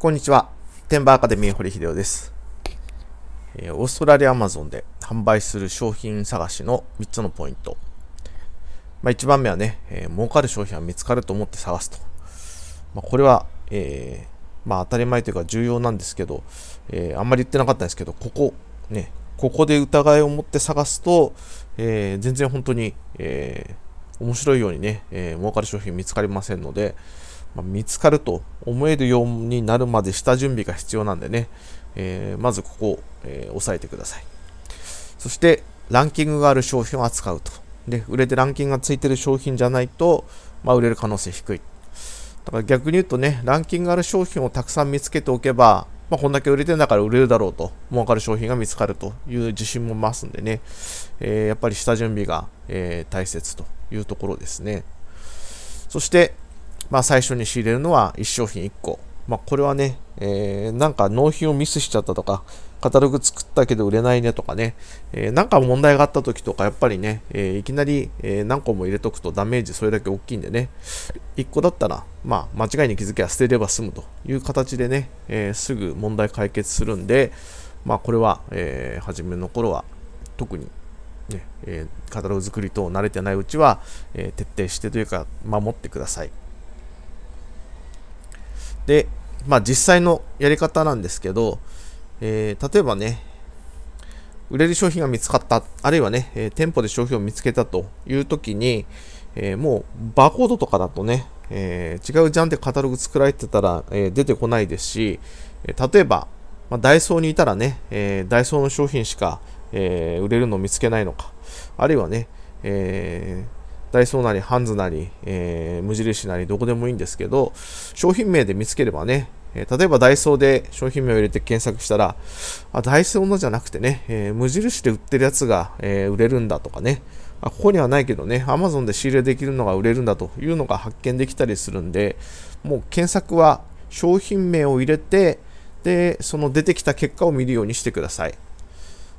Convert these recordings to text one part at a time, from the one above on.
こんにちは。テンバーアカデミー堀秀夫です、えー、オーストラリアアマゾンで販売する商品探しの3つのポイント。まあ、1番目はね、えー、儲かる商品は見つかると思って探すと。まあ、これは、えー、まあ、当たり前というか重要なんですけど、えあんまり言ってなかったんですけど、ここ、ね、ここで疑いを持って探すと、え全然本当に、え面白いようにね、え儲かる商品見つかりませんので、ま見つかると思えるようになるまで下準備が必要なんでね、えー、まずここを、えー、押さえてください。そして、ランキングがある商品を扱うと。で、売れてランキングがついてる商品じゃないと、まあ、売れる可能性低い。だから逆に言うとね、ランキングがある商品をたくさん見つけておけば、まあ、こんだけ売れてんだから売れるだろうと、儲かる商品が見つかるという自信も増すんでね、えー、やっぱり下準備が、えー、大切というところですね。そして、まあ、最初に仕入れるのは1商品1個。まあ、これはね、えー、なんか納品をミスしちゃったとか、カタログ作ったけど売れないねとかね、えー、なんか問題があった時とか、やっぱりね、えー、いきなり、えー、何個も入れとくとダメージそれだけ大きいんでね、1個だったら、まあ、間違いに気づけば捨てれば済むという形でね、えすぐ問題解決するんで、まあ、これは、え初めの頃は特にね、えカタログ作り等慣れてないうちは、え徹底してというか、守ってください。で、まあ実際のやり方なんですけど、えー、例えばね、売れる商品が見つかった、あるいはね、えー、店舗で商品を見つけたという時に、えー、もうバーコードとかだとね、えー、違うじゃんってカタログ作られてたら、え出てこないですし、え例えば、まあ、ダイソーにいたらね、えダイソーの商品しか、え売れるのを見つけないのか、あるいはね、えーダイソーなり、ハンズなり、えー、無印なり、どこでもいいんですけど、商品名で見つければね、えー、例えばダイソーで商品名を入れて検索したら、あ、ダイソーのじゃなくてね、えー、無印で売ってるやつが、え売れるんだとかね、あ、ここにはないけどね、Amazon で仕入れできるのが売れるんだというのが発見できたりするんで、もう検索は商品名を入れて、で、その出てきた結果を見るようにしてください。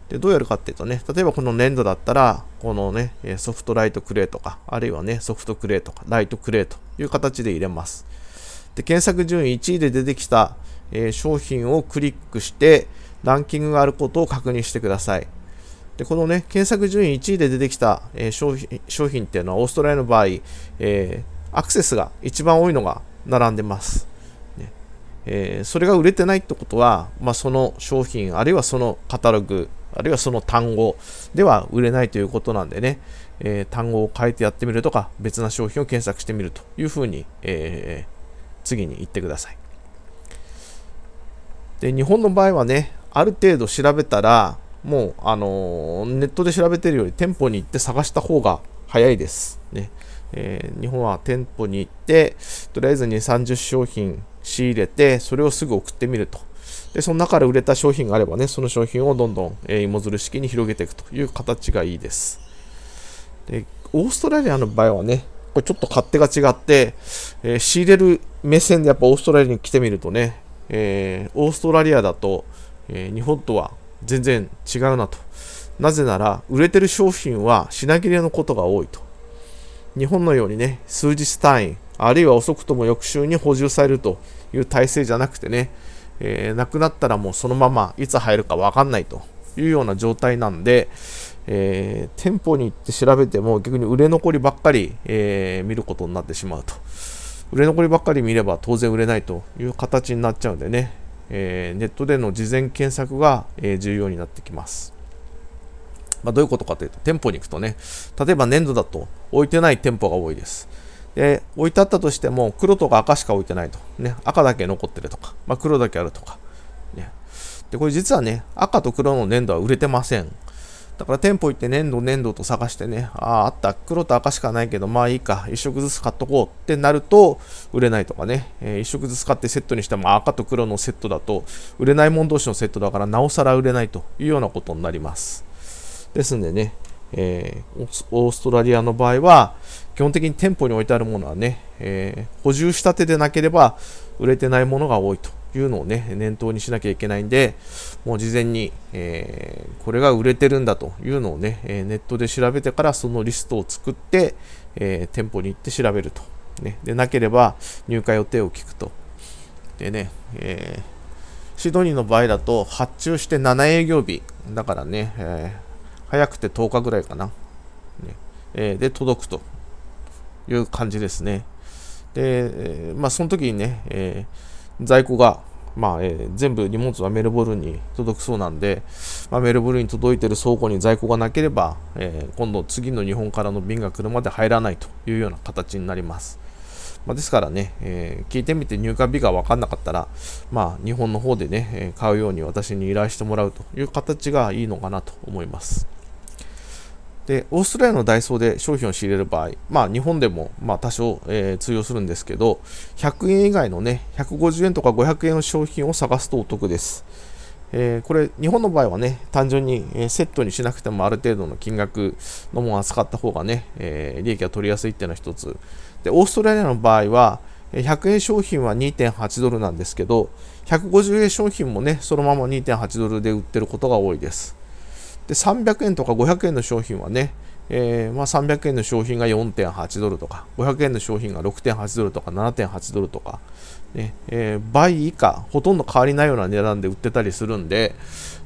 で、どうやるかっていうとね、例えばこの粘土だったら、このね、ソフトライトクレーとか、あるいはね、ソフトクレーとか、ライトクレーという形で入れます。で、検索順位1位で出てきた、えー、商品をクリックして、ランキングがあることを確認してください。で、このね、検索順位1位で出てきた、えー、商品商品っていうのは、オーストラリアの場合、えー、アクセスが一番多いのが並んでます。えー、それが売れてないってことは、まあ、その商品、あるいはそのカタログ、あるいはその単語では売れないということなんでね、えー、単語を変えてやってみるとか、別な商品を検索してみるというふうに、えー、次に言ってください。で、日本の場合はね、ある程度調べたら、もう、あのネットで調べてるより店舗に行って探した方が早いです。ねえー、日本は店舗に行って、とりあえず2、30商品仕入れて、それをすぐ送ってみるとで、その中で売れた商品があればね、その商品をどんどん、えー、芋づる式に広げていくという形がいいです。で、オーストラリアの場合はね、これちょっと勝手が違って、えー、仕入れる目線でやっぱオーストラリアに来てみるとね、えー、オーストラリアだと、え日本とは全然違うなと。なぜなら、売れてる商品は品切れのことが多いと。日本のようにね、数日単位、あるいは遅くとも翌週に補充されるという体制じゃなくてね、えー、亡くなったらもうそのままいつ入るか分かんないというような状態なんで、えー、店舗に行って調べても逆に売れ残りばっかり、えー、見ることになってしまうと。売れ残りばっかり見れば当然売れないという形になっちゃうんでね、えー、ネットでの事前検索が、えー、重要になってきます。まあ、どういうことかというと、店舗に行くとね、例えば粘土だと置いてない店舗が多いです。で置いてあったとしても黒とか赤しか置いてないと、ね、赤だけ残ってるとか、まあ、黒だけあるとか、ね、でこれ実はね赤と黒の粘土は売れてませんだから店舗行って粘土粘土と探してね、ああ、あった、黒と赤しかないけど、まあいいか、1色ずつ買っとこうってなると、売れないとかね、えー、1色ずつ買ってセットにしても赤と黒のセットだと、売れないもん同士のセットだから、なおさら売れないというようなことになります。ですんでね、えー、オーストラリアの場合は、基本的に店舗に置いてあるものはね、えー、補充したてでなければ売れてないものが多いというのをね、念頭にしなきゃいけないんで、もう事前に、えー、これが売れてるんだというのをね、えネットで調べてからそのリストを作って、え店舗に行って調べると。ね、で、なければ入荷予定を聞くと。でね、えシドニーの場合だと発注して7営業日だからね、えー早くて10日ぐらいかな。ねえー、で、届くという感じですね。で、えー、まあ、その時にね、えー、在庫が、まあえー、全部荷物はメルボルンに届くそうなんで、まあ、メルボルンに届いている倉庫に在庫がなければ、えー、今度次の日本からの便が来るまで入らないというような形になります。まあ、ですからね、えー、聞いてみて入荷日が分かんなかったら、まあ、日本の方でね、買うように私に依頼してもらうという形がいいのかなと思います。で、オーストラリアのダイソーで商品を仕入れる場合、まあ日本でもまあ多少、えー、通用するんですけど、100円以外のね、150円とか500円の商品を探すとお得です。えー、これ、日本の場合はね、単純に、えセットにしなくてもある程度の金額のものを扱った方がね、えー、利益が取りやすいっていうのは一つ。で、オーストラリアの場合は、100円商品は2.8ドルなんですけど、150円商品もね、そのまま2.8ドルで売ってることが多いです。で、300円とか500円の商品はね、えー、まあ、300円の商品が4.8ドルとか、500円の商品が6.8ドルとか7.8ドルとか、ねえー、倍以下、ほとんど変わりないような値段で売ってたりするんで、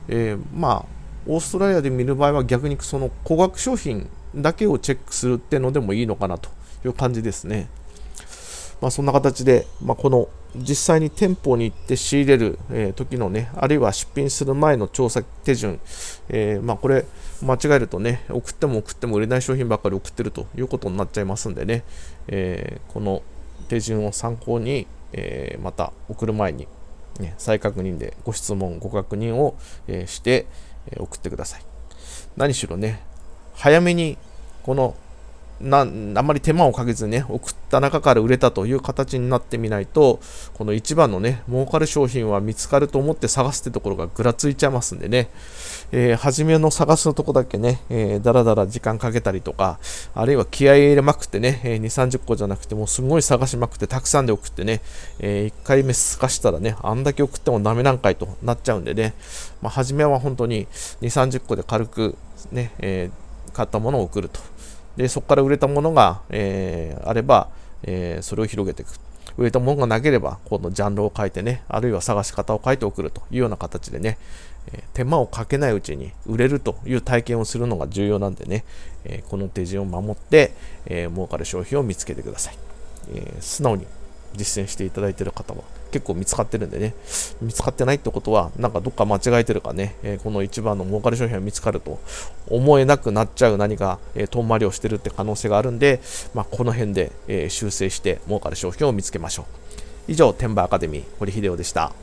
えー、まあ、オーストラリアで見る場合は逆にその高額商品だけをチェックするってのでもいいのかなという感じですね。まあ、そんな形で、まあ、この実際に店舗に行って仕入れる、えー、時のね、あるいは出品する前の調査手順、えー、まあ、これ、間違えるとね、送っても送っても売れない商品ばっかり送ってるということになっちゃいますんでね、えー、この手順を参考に、えまた送る前に、ね、再確認でご質問、ご確認を、えして、え送ってください。何しろね、早めにこのなあんまり手間をかけずにね、送った中から売れたという形になってみないと、この一番のね、儲かる商品は見つかると思って探すってところがぐらついちゃいますんでね、えー、初めの探すのとこだけね、えー、だらだら時間かけたりとか、あるいは気合い入れまくってね、えー、2、30個じゃなくて、もうすごい探しまくって、たくさんで送ってね、えー、1回目すかしたらね、あんだけ送ってもダメなんかいとなっちゃうんでね、まあ、初めは本当に2、30個で軽くね、えー、買ったものを送ると。でそこから売れたものが、えー、あれば、えー、それを広げていく売れたものがなければ今度ジャンルを変えてねあるいは探し方を変えて送るというような形でね、えー、手間をかけないうちに売れるという体験をするのが重要なんでね、えこの手順を守って、え儲かる商品を見つけてください、え素直に実践していただいてる方は結構見つかってるんでね、見つかってないってことは、なんかどっか間違えてるかね、えー、この一番の儲かる商品が見つかると思えなくなっちゃう何か、えー、遠回りをしてるって可能性があるんで、まあ、この辺で、えー、修正して儲かる商品を見つけましょう。以上、天馬アカデミー、堀秀夫でした。